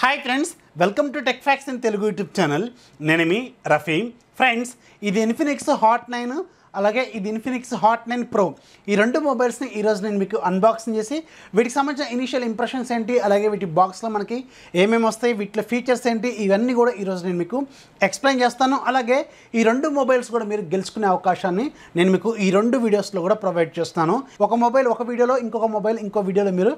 Hi friends welcome to tech facts in Telugu YouTube channel నేను Rafeem friends ఇది Infinix hot nine అలాగే ఇది Infinix hot nine pro ఈ రెండు మొబైల్స్ని ఈరోజు నేను మీకు అన్బాక్సింగ్ చేసి వీటికి సంబంధించిన ఇనిషియల్ ఇంప్రెషన్స్ ఏంటి అలాగే వీటి బాక్స్లో మనకి ఏమేమి వస్తాయి వీటిలో ఫీచర్స్ ఏంటి ఇవన్నీ కూడా ఈరోజు నేను మీకు ఎక్స్ప్లెయిన్ చేస్తాను అలాగే ఈ రెండు మొబైల్స్ కూడా మీరు గెలుచుకునే అవకాశాన్ని నేను మీకు ఈ రెండు వీడియోస్లో కూడా ప్రొవైడ్ చేస్తాను ఒక మొబైల్ ఒక వీడియోలో ఇంకొక మొబైల్ ఇంకో వీడియోలో మీరు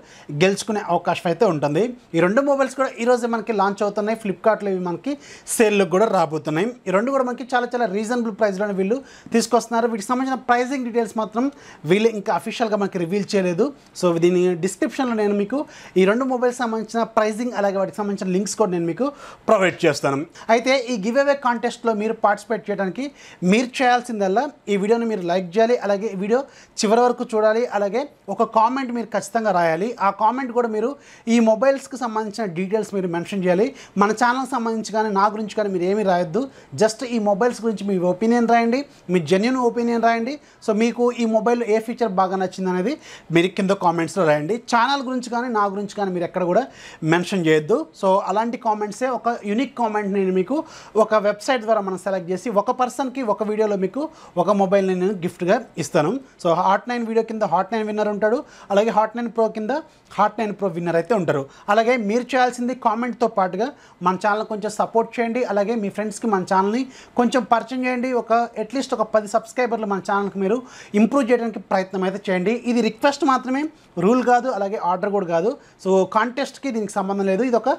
గెలుచుకునే అవకాశం అయితే ఉంటుంది ఈ రెండు మొబైల్స్ కూడా ఈరోజు మనకి లాంచ్ అవుతున్నాయి ఫ్లిప్కార్ట్లో ఇవి మనకి సేల్లో కూడా రాబోతున్నాయి ఈ రెండు కూడా మనకి చాలా చాలా రీజనబుల్ ప్రైస్లో వీళ్ళు తీసుకొస్తున్నారు చేస్తున్నారు వీటికి సంబంధించిన ప్రైజింగ్ డీటెయిల్స్ మాత్రం వీళ్ళు ఇంకా అఫీషియల్గా మనకి రివీల్ చేయలేదు సో దీని డిస్క్రిప్షన్లో నేను మీకు ఈ రెండు మొబైల్స్ సంబంధించిన ప్రైజింగ్ అలాగే వాటికి సంబంధించిన లింక్స్ కూడా నేను మీకు ప్రొవైడ్ చేస్తాను అయితే ఈ గివ్ అవే కాంటెస్ట్లో మీరు పార్టిసిపేట్ చేయడానికి మీరు చేయాల్సిందల్లా ఈ వీడియోని మీరు లైక్ చేయాలి అలాగే ఈ వీడియో చివరి వరకు చూడాలి అలాగే ఒక కామెంట్ మీరు ఖచ్చితంగా రాయాలి ఆ కామెంట్ కూడా మీరు ఈ మొబైల్స్కి సంబంధించిన డీటెయిల్స్ మీరు మెన్షన్ చేయాలి మన ఛానల్కి సంబంధించి కానీ నా గురించి కానీ మీరు ఏమీ రాయొద్దు జస్ట్ ఈ మొబైల్స్ గురించి మీ ఒపీనియన్ రాయండి మీ జెన్యున్ ఒపీనియన్ రాయండి సో మీకు ఈ మొబైల్ ఏ ఫీచర్ బాగా నచ్చింది అనేది మీరు కింద కామెంట్స్లో రాయండి ఛానల్ గురించి కానీ నా గురించి కానీ మీరు ఎక్కడ కూడా మెన్షన్ చేయొద్దు సో అలాంటి కామెంట్సే ఒక యూనిక్ కామెంట్ నేను మీకు ఒక వెబ్సైట్ ద్వారా మనం సెలెక్ట్ చేసి ఒక పర్సన్కి ఒక వీడియోలో మీకు ఒక మొబైల్ నేను గిఫ్ట్గా ఇస్తాను సో హాట్ నైన్ వీడియో కింద హాట్ నైన్ విన్నర్ ఉంటాడు అలాగే హాట్ నైన్ ప్రో కింద హాట్ నైన్ ప్రో విన్నర్ అయితే ఉంటారు అలాగే మీరు చేయాల్సింది కామెంట్తో పాటుగా మన ఛానల్ కొంచెం సపోర్ట్ చేయండి అలాగే మీ ఫ్రెండ్స్కి మన ఛానల్ని కొంచెం పరిచయం చేయండి ఒక అట్లీస్ట్ ఒక పది సబ్స్క్రైబ్ సబ్స్క్రైబర్లు మన ఛానల్కి మీరు ఇంప్రూవ్ చేయడానికి ప్రయత్నం అయితే చేయండి ఇది రిక్వెస్ట్ మాత్రమే రూల్ కాదు అలాగే ఆర్డర్ కూడా కాదు సో కాంటెస్ట్కి దీనికి సంబంధం లేదు ఇది ఒక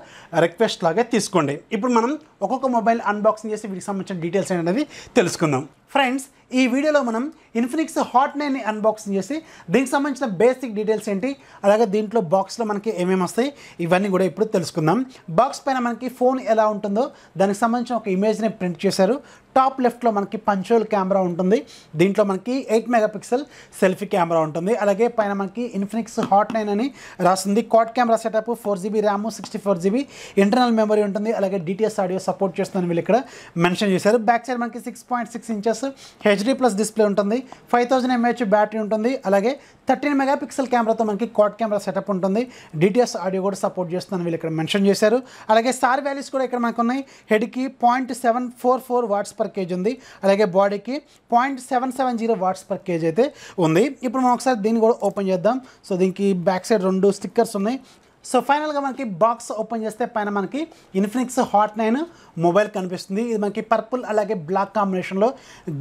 రిక్వెస్ట్ లాగే తీసుకోండి ఇప్పుడు మనం ఒక్కొక్క మొబైల్ అన్బాక్సింగ్ చేసి వీటికి సంబంధించిన డీటెయిల్స్ అనేది తెలుసుకుందాం ఫ్రెండ్స్ ఈ వీడియోలో మనం ఇన్ఫినిక్స్ హాట్ నైన్ అన్బాక్సింగ్ చేసి దీనికి సంబంధించిన బేసిక్ డీటెయిల్స్ ఏంటి అలాగే దీంట్లో బాక్స్లో మనకి ఏమేమి వస్తాయి ఇవన్నీ కూడా ఇప్పుడు తెలుసుకుందాం బాక్స్ పైన మనకి ఫోన్ ఎలా ఉంటుందో దానికి సంబంధించిన ఒక ఇమేజ్ని ప్రింట్ చేశారు టాప్ లెఫ్ట్లో మనకి పంచోల్ కెమెరా ఉంటుంది దీంట్లో మనకి eight megapixel selfie camera ఉంటుంది అలాగే పైన మనకి ఇన్ఫినిక్స్ హాట్ నైన్ అని రాస్తుంది quad camera setup four GB RAM sixty four GB internal memory ఉంటుంది అలాగే డిటిఎస్ ఆడియో సపోర్ట్ చేస్తుందని వీళ్ళు ఇక్కడ మెన్షన్ చేశారు బ్యాక్ సైడ్ మనకి సిక్స్ పాయింట్ సిక్స్ ఇంచెస్ ఇయర్స్ హెచ్డీ ప్లస్ డిస్ప్లే ఉంటుంది ఫైవ్ థౌజండ్ ఎంహెచ్ బ్యాటరీ ఉంటుంది అలాగే థర్టీన్ మెగా పిక్సెల్ కెమెరాతో మనకి కాట్ కెమెరా సెటప్ ఉంటుంది డిటిఎస్ ఆడియో కూడా సపోర్ట్ చేస్తున్నాను వీళ్ళు ఇక్కడ మెన్షన్ చేశారు అలాగే స్టార్ వాల్యూస్ కూడా ఇక్కడ మనకు ఉన్నాయి హెడ్కి point seven four four watts per KG ఉంది అలాగే బాడీకి point seven seven zero watts per KG అయితే ఉంది ఇప్పుడు మనం ఒకసారి దీన్ని కూడా ఓపెన్ చేద్దాం సో దీనికి బ్యాక్ సైడ్ రెండు స్టిక్కర్స్ ఉన్నాయి సో ఫైనల్గా మనకి బాక్స్ ఓపెన్ చేస్తే పైన మనకి ఇన్ఫినిక్స్ హాట్ నైన్ మొబైల్ కనిపిస్తుంది ఇది మనకి పర్పుల్ అలాగే బ్లాక్ కాంబినేషన్లో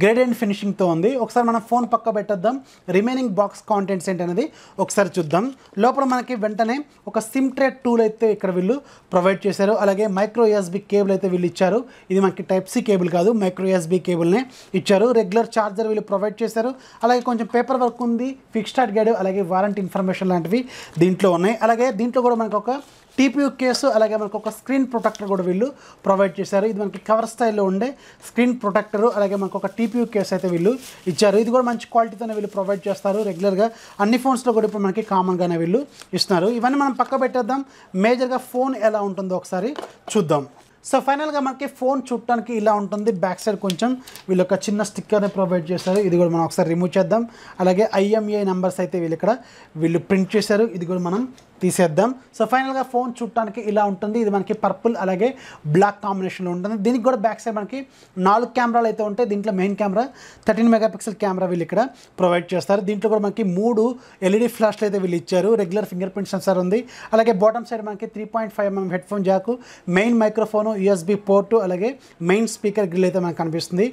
గ్రేడియంట్ ఫినిషింగ్తో ఉంది ఒకసారి మనం ఫోన్ పక్క పెట్టేద్దాం రిమైనింగ్ బాక్స్ కాంటెంట్స్ ఏంటనేది ఒకసారి చూద్దాం లోపల మనకి వెంటనే ఒక సిమ్ ట్రే టూల్ అయితే ఇక్కడ వీళ్ళు ప్రొవైడ్ చేశారు అలాగే మైక్రో ఎస్బి కేబుల్ అయితే వీళ్ళు ఇచ్చారు ఇది మనకి టైప్ సి కేబుల్ కాదు మైక్రో ఎస్బి కేబుల్నే ఇచ్చారు రెగ్యులర్ ఛార్జర్ వీళ్ళు ప్రొవైడ్ చేశారు అలాగే కొంచెం పేపర్ వర్క్ ఉంది ఫిక్స్డ్ గైడ్ అలాగే వారంటీ ఇన్ఫర్మేషన్ లాంటివి దీంట్లో ఉన్నాయి అలాగే దీంట్లో కూడా మనకు ఒక టీపీయూ కేసు అలాగే మనకు ఒక స్క్రీన్ ప్రొటెక్టర్ కూడా వీళ్ళు ప్రొవైడ్ చేశారు ఇది మనకి కవర్ స్టైల్లో ఉండే స్క్రీన్ ప్రొటెక్టర్ అలాగే మనకు ఒక టీపీయూ కేసు అయితే వీళ్ళు ఇచ్చారు ఇది కూడా మంచి క్వాలిటీతోనే వీళ్ళు ప్రొవైడ్ చేస్తారు రెగ్యులర్గా అన్ని ఫోన్స్లో కూడా ఇప్పుడు మనకి కామన్గానే వీళ్ళు ఇస్తున్నారు ఇవన్నీ మనం పక్క పెట్టేద్దాం మేజర్గా ఫోన్ ఎలా ఉంటుందో ఒకసారి చూద్దాం సో ఫైనల్గా మనకి ఫోన్ చూడటానికి ఇలా ఉంటుంది బ్యాక్ సైడ్ కొంచెం వీళ్ళు ఒక చిన్న స్టిక్కర్ని ప్రొవైడ్ చేశారు ఇది కూడా మనం ఒకసారి రిమూవ్ చేద్దాం అలాగే ఐఎంఏ నెంబర్స్ e అయితే వీళ్ళు ఇక్కడ వీళ్ళు ప్రింట్ చేశారు ఇది కూడా మనం తీసేద్దాం సో ఫైనల్గా ఫోన్ చూడటానికి ఇలా ఉంటుంది ఇది మనకి పర్పుల్ అలాగే బ్లాక్ కాంబినేషన్లో ఉంటుంది దీనికి కూడా బ్యాక్ సైడ్ మనకి నాలుగు కెమెరాలు అయితే ఉంటాయి దీంట్లో main camera thirteen megapixel camera వీళ్ళు ఇక్కడ ప్రొవైడ్ చేస్తారు దీంట్లో కూడా మనకి మూడు ఎల్ఈడి ఫ్లాష్లు e అయితే వీళ్ళు ఇచ్చారు రెగ్యులర్ ఫింగర్ ప్రింట్ సెన్సార్ ఉంది అలాగే బాటమ్ సైడ్ మనకి three point five MM head phone jack main microphone USB port అలాగే మెయిన్ స్పీకర్ గ్రిల్ అయితే మనకు కనిపిస్తుంది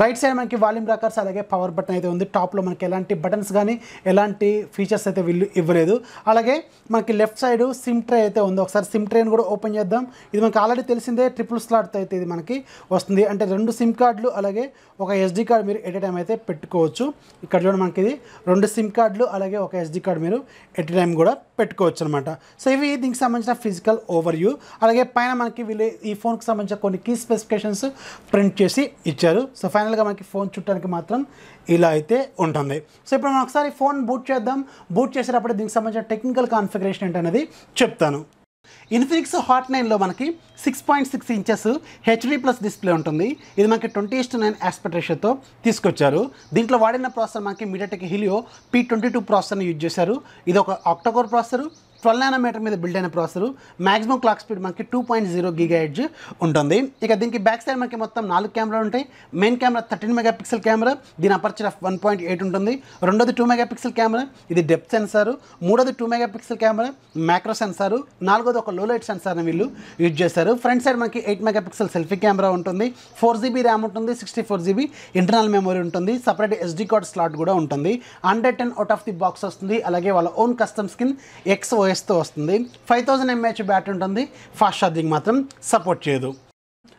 రైట్ సైడ్ మనకి వాల్యూమ్ రాకర్స్ అలాగే పవర్ బటన్ అయితే ఉంది టాప్లో మనకి ఎలాంటి బటన్స్ కానీ ఎలాంటి ఫీచర్స్ అయితే వీళ్ళు ఇవ్వలేదు అలాగే మనకి లెఫ్ట్ సైడ్ సిమ్ ట్రే అయితే ఉంది ఒకసారి సిమ్ ట్రేని కూడా ఓపెన్ చేద్దాం ఇది మనకి ఆల్రెడీ తెలిసిందే ట్రిపుల్ స్లాట్తో అయితే ఇది మనకి వస్తుంది అంటే రెండు సిమ్ కార్డులు అలాగే ఒక ఎస్డి కార్డ్ మీరు ఎట్ టైం అయితే పెట్టుకోవచ్చు ఇక్కడ చూడండి మనకి ఇది రెండు సిమ్ కార్డులు అలాగే ఒక ఎస్డి కార్డు మీరు ఎట్ టైం కూడా పెట్టుకోవచ్చు అనమాట సో ఇవి దీనికి సంబంధించిన ఫిజికల్ ఓవర్ వ్యూ అలాగే పైన మనకి వీళ్ళు ఈ ఫోన్కి సంబంధించిన కొన్ని కీ స్పెసిఫికేషన్స్ ప్రింట్ చేసి ఇచ్చారు సో ఫైనల్గా మనకి ఫోన్ చుట్టానికి మాత్రం ఇలా అయితే ఉంటుంది సో ఇప్పుడు మనం ఒకసారి ఫోన్ బూట్ చేద్దాం బూట్ చేసేటప్పుడు దీనికి సంబంధించిన టెక్నికల్ కాన్ఫిగరేషన్ ఏంటనేది చెప్తాను ఇన్ఫినిక్స్ హాట్ నైన్లో మనకి six point six inches HD plus display ఉంటుంది ఇది మనకి ట్వంటీ ఎస్ట్ నైన్ ఆస్పెక్ట్ రేషియోతో తీసుకొచ్చారు దీంట్లో వాడిన ప్రాసెసర్ మనకి MediaTek Helio P twenty two ప్రాసెసర్ని యూజ్ చేశారు ఇది ఒక ఆక్టోకోర్ ప్రాసెసర్ ట్వెల్వ్ మీటర్ మీద బిల్డ్ అయిన ప్రాసెసర్ మాక్సిమం క్లాక్ స్పీడ్ మనకి two point zero gigahertz ఉంటుంది ఇక దీనికి బ్యాక్ సైడ్ మనకి మొత్తం నాలుగు కెమెరాలు ఉంటాయి main camera thirteen megapixel camera దీని aperture of one point eight ఉంటుంది రెండోది టూ మెగాపిక్సెల్ కెమెరా ఇది డెప్త్ సెన్సార్ మూడోది two megapixel camera macro sensor నాలుగోది ఒక లో లైట్ సెన్సార్ని వీళ్ళు యూజ్ చేశారు ఫ్రంట్ సైడ్ మనకి ఎయిట్ మెగాపిక్సెల్ సెల్ఫీ కెమెరా ఉంటుంది ఫోర్ జీబీ ర్యామ్ ఉంటుంది sixty four GB internal memory ఉంటుంది సపరేట్ ఎస్డీ కార్డ్ స్లాట్ కూడా ఉంటుంది Android ten out of the box వస్తుంది అలాగే వాళ్ళ ఓన్ కస్టమ్ స్కిన్ ఎక్స్ ఓఎస్తో వస్తుంది ఫైవ్ థౌజండ్ ఎంఏహెచ్ బ్యాటరీ ఉంటుంది ఫాస్ట్ ఛార్జింగ్ మాత్రం సపోర్ట్ చేయదు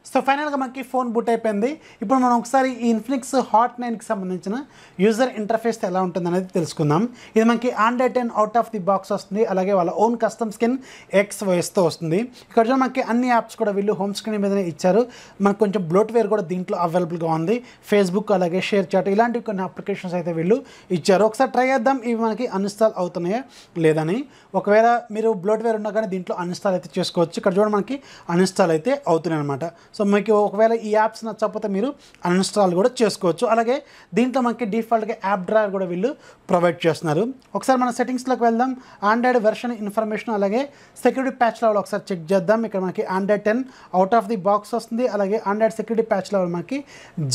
సో ఫైనల్గా మనకి ఫోన్ బూట్ అయిపోయింది ఇప్పుడు మనం ఒకసారి ఈ ఇన్ఫ్లిక్స్ హాట్ నైన్కి సంబంధించిన యూజర్ ఇంటర్ఫేస్ ఎలా ఉంటుంది అనేది తెలుసుకుందాం ఇది మనకి Android ten out of the box వస్తుంది అలాగే వాళ్ళ ఓన్ కస్టమ్ స్కిన్ ఎక్స్ వయస్తో వస్తుంది ఇక్కడ మనకి అన్ని యాప్స్ కూడా వీళ్ళు హోమ్ స్క్రీన్ మీదనే ఇచ్చారు మనకు కొంచెం బ్లోట్వేర్ కూడా దీంట్లో అవైలబుల్గా ఉంది ఫేస్బుక్ అలాగే షేర్ చాట్ ఇలాంటివి కొన్ని అప్లికేషన్స్ అయితే వీళ్ళు ఇచ్చారు ఒకసారి ట్రై చేద్దాం ఇవి మనకి అన్స్టాల్ అవుతున్నాయా లేదని ఒకవేళ మీరు బ్లోట్వేర్ ఉన్నా కానీ దీంట్లో అన్స్టాల్ అయితే చేసుకోవచ్చు ఇక్కడ చూడండి మనకి అన్స్టాల్ అయితే అవుతున్నాయి అనమాట సో మీకు ఒకవేళ ఈ యాప్స్ నచ్చకపోతే మీరు అన్ఇన్స్టాల్ కూడా చేసుకోవచ్చు అలాగే దీంట్లో మనకి డిఫాల్ట్గా యాప్ డ్రైవర్ కూడా వీళ్ళు ప్రొవైడ్ చేస్తున్నారు ఒకసారి మన సెట్టింగ్స్లోకి వెళ్దాం ఆండ్రాయిడ్ వెర్షన్ ఇన్ఫర్మేషన్ అలాగే సెక్యూరిటీ ప్యాచ్ లెవెల్ ఒకసారి చెక్ చేద్దాం ఇక్కడ మనకి Android ten out of the box వస్తుంది అలాగే ఆండ్రాయిడ్ సెక్యూరిటీ ప్యాచ్ లెవెల్ మనకి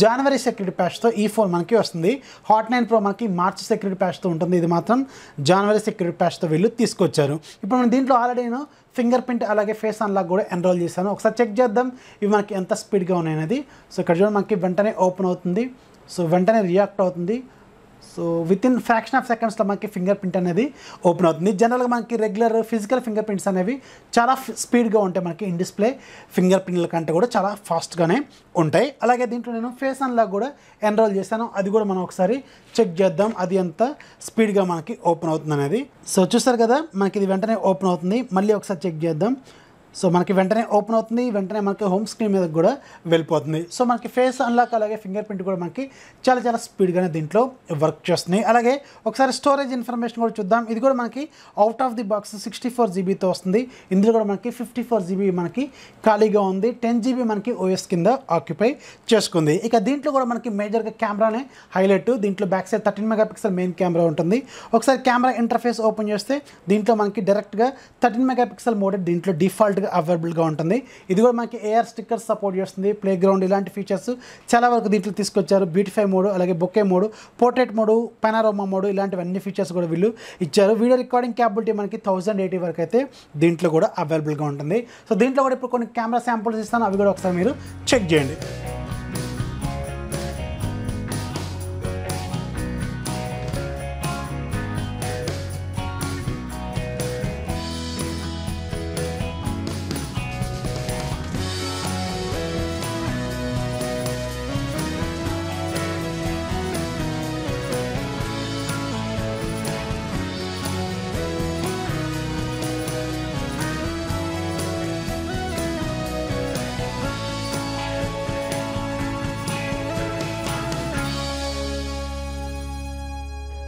జనవరి సెక్యూరిటీ ప్యాచ్తో ఈ ఫోన్ మనకి వస్తుంది హాట్ నైన్ ప్రో మనకి మార్చ్ సెక్యూరిటీ ప్యాచ్తో ఉంటుంది ఇది మాత్రం జనవరి సెక్యూరిటీ ప్యాచ్తో వీళ్ళు తీసుకొచ్చారు ఇప్పుడు మనం దీంట్లో ఆల్రెడీ నేను ఫింగర్ ప్రింట్ అలాగే ఫేస్ అన్లాక్ కూడా ఎన్రోల్ చేశాను ఒకసారి చెక్ చేద్దాం ఇవి మనకి ఎంత స్పీడ్గా ఉన్నాయి అనేది సో ఇక్కడ చూడండి మనకి వెంటనే ఓపెన్ అవుతుంది సో వెంటనే రియాక్ట్ అవుతుంది so within fraction of సెకండ్స్లో మనకి ఫింగర్ ప్రింట్ అనేది ఓపెన్ అవుతుంది జనరల్గా మనకి రెగ్యులర్ ఫిజికల్ ఫింగర్ ప్రింట్స్ అనేవి చాలా స్పీడ్గా ఉంటాయి మనకి ఇన్ డిస్ప్లే ఫింగర్ ప్రింట్ల కంటే కూడా చాలా ఫాస్ట్గానే ఉంటాయి అలాగే దీంట్లో నేను ఫేస్ అన్లాక్ కూడా ఎన్రోల్ చేశాను అది కూడా మనం ఒకసారి చెక్ చేద్దాం అది ఎంత స్పీడ్గా మనకి ఓపెన్ అవుతుంది అనేది సో చూస్తారు కదా మనకి ఇది వెంటనే ఓపెన్ అవుతుంది మళ్ళీ ఒకసారి చెక్ చేద్దాం సో మనకి వెంటనే ఓపెన్ అవుతుంది వెంటనే మనకి హోమ్ స్క్రీన్ మీద కూడా వెళ్ళిపోతుంది సో మనకి ఫేస్ అన్లాక్ అలాగే ఫింగర్ ప్రింట్ కూడా మనకి చాలా చాలా స్పీడ్గానే దీంట్లో వర్క్ చేస్తున్నాయి అలాగే ఒకసారి స్టోరేజ్ ఇన్ఫర్మేషన్ కూడా చూద్దాం ఇది కూడా మనకి out of the box sixty four జీబీతో వస్తుంది ఇందులో కూడా మనకి ఫిఫ్టీ ఫోర్ జీబీ మనకి ఖాళీగా ఉంది టెన్ జీబీ మనకి ఓఎస్ కింద ఆక్యుపై చేసుకుంది ఇక దీంట్లో కూడా మనకి మేజర్గా కెమెరానే హైలైట్ దీంట్లో back side thirteen mega pixel main camera ఉంటుంది ఒకసారి కెమెరా ఇంటర్ఫేస్ ఓపెన్ చేస్తే దీంట్లో మనకి డైరెక్ట్గా థర్టీన్ మెగా పిక్సెల్ మోడల్ దీంట్లో డిఫాల్ట్ సపరేట్గా అవైలబుల్గా ఉంటుంది ఇది కూడా మనకి ఏఆర్ స్టిక్కర్స్ సపోర్ట్ చేస్తుంది ప్లే గ్రౌండ్ ఇలాంటి ఫీచర్స్ చాలా వరకు దీంట్లో తీసుకొచ్చారు బ్యూటిఫై మోడ్ అలాగే bokeh mode portrait mode panorama mode ఇలాంటివన్నీ ఫీచర్స్ కూడా వీళ్ళు ఇచ్చారు వీడియో రికార్డింగ్ క్యాబిలిటీ మనకి థౌసండ్ ఎయిటీ వరకు అయితే దీంట్లో కూడా అవైలబుల్గా ఉంటుంది సో దీంట్లో కూడా ఇప్పుడు కొన్ని కెమెరా శాంపుల్స్ ఇస్తాను అవి కూడా ఒకసారి మీరు చెక్ చేయండి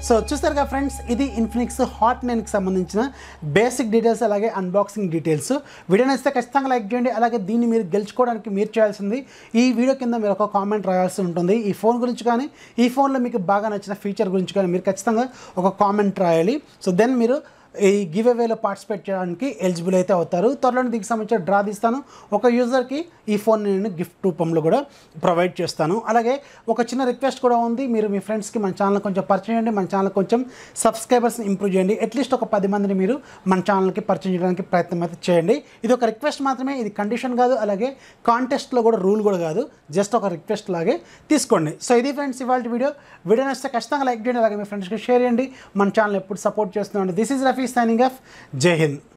సో కదా ఫ్రెండ్స్ ఇది ఇన్ఫినిక్స్ హాట్ నైన్కి సంబంధించిన బేసిక్ డీటెయిల్స్ అలాగే అన్బాక్సింగ్ డీటెయిల్స్ వీడియో నచ్చితే ఖచ్చితంగా లైక్ చేయండి అలాగే దీన్ని మీరు గెలుచుకోవడానికి మీరు చేయాల్సింది ఈ వీడియో కింద మీరు ఒక కామెంట్ రాయాల్సి ఉంటుంది ఈ ఫోన్ గురించి కానీ ఈ ఫోన్లో మీకు బాగా నచ్చిన ఫీచర్ గురించి కానీ మీరు ఖచ్చితంగా ఒక కామెంట్ రాయాలి సో దెన్ మీరు ఈ గివ్ అవేలో పార్టిసిపేట్ చేయడానికి ఎలిజిబుల్ అయితే అవుతారు త్వరలో దీనికి సంబంధించిన డ్రా తీస్తాను ఒక యూజర్కి ఈ ఫోన్ నేను గిఫ్ట్ రూపంలో కూడా ప్రొవైడ్ చేస్తాను అలాగే ఒక చిన్న రిక్వెస్ట్ కూడా ఉంది మీరు మీ ఫ్రెండ్స్కి మన ఛానల్ కొంచెం పరిచయం చేయండి మన ఛానల్ కొంచెం సబ్స్క్రైబర్స్ని ఇంప్రూవ్ చేయండి అట్లీస్ట్ ఒక పది మందిని మీరు మన ఛానల్కి పరిచయం చేయడానికి ప్రయత్నం అయితే చేయండి ఇది ఒక రిక్వెస్ట్ మాత్రమే ఇది కండిషన్ కాదు అలాగే కాంటెస్ట్లో కూడా రూల్ కూడా కాదు జస్ట్ ఒక రిక్వెస్ట్ లాగే తీసుకోండి సో ఇది ఫ్రెండ్స్ ఇవాళ వీడియో వీడియో నచ్చితే ఖచ్చితంగా లైక్ చేయండి అలాగే మీ ఫ్రెండ్స్కి షేర్ చేయండి మన ఛానల్ ఎప్పుడు సపోర్ట్ చేస్తున్నాండి this is Rafi Sri signing off. Jai Hind.